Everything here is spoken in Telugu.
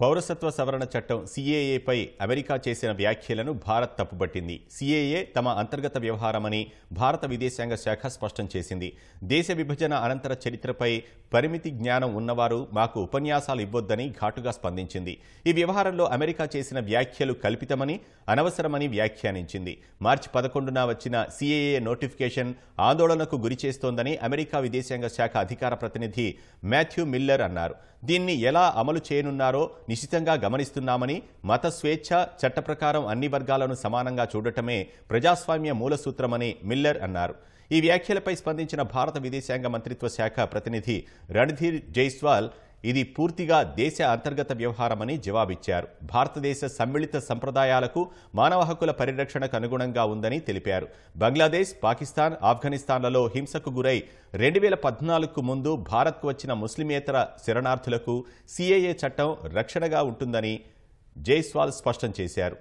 పౌరసత్వ సవరణ చట్టం సీఏఏపై అమెరికా చేసిన వ్యాఖ్యలను భారత్ తప్పుబట్టింది సీఏఏ తమ అంతర్గత వ్యవహారమని భారత విదేశాంగ శాఖ స్పష్టం చేసింది దేశ విభజన అనంతర చరిత్రపై పరిమితి జ్ఞానం ఉన్నవారు మాకు ఉపన్యాసాలు ఇవ్వొద్దని ఘాటుగా స్పందించింది ఈ వ్యవహారంలో అమెరికా చేసిన వ్యాఖ్యలు కల్పితమని అనవసరమని వ్యాఖ్యానించింది మార్చి పదకొండున వచ్చిన సిఏఏ నోటిఫికేషన్ ఆందోళనకు గురిచేస్తోందని అమెరికా విదేశాంగ శాఖ అధికార ప్రతినిధి మాథ్యూ మిల్లర్ అన్నారు దీన్ని ఎలా అమలు చేయనున్నారో నిశ్చితంగా గమనిస్తున్నామని మత స్వేచ్ఛ చట్టప్రకారం అన్ని వర్గాలను సమానంగా చూడటమే ప్రజాస్వామ్య మూల సూత్రమని మిల్లర్ అన్నారు ఈ వ్యాఖ్యలపై స్పందించిన భారత విదేశాంగ మంత్రిత్వ శాఖ ప్రతినిధి రణధీర్ జైస్వాల్ ఇది పూర్తిగా దేశ అంతర్గత వ్యవహారమని జవాబిచ్చారు భారతదేశ సమ్మిళిత సంప్రదాయాలకు మానవ హక్కుల పరిరక్షణకు అనుగుణంగా ఉందని తెలిపారు బంగ్లాదేశ్ పాకిస్తాన్ ఆఫ్ఘనిస్తాన్లలో హింసకు గురై రెండు వేల పద్నాలుగుకు ముందు భారత్కు వచ్చిన ముస్లిమేతర శరణార్థులకు సిఏఏ చట్టం రక్షణగా ఉంటుందని జైస్వాల్ స్పష్టం చేశారు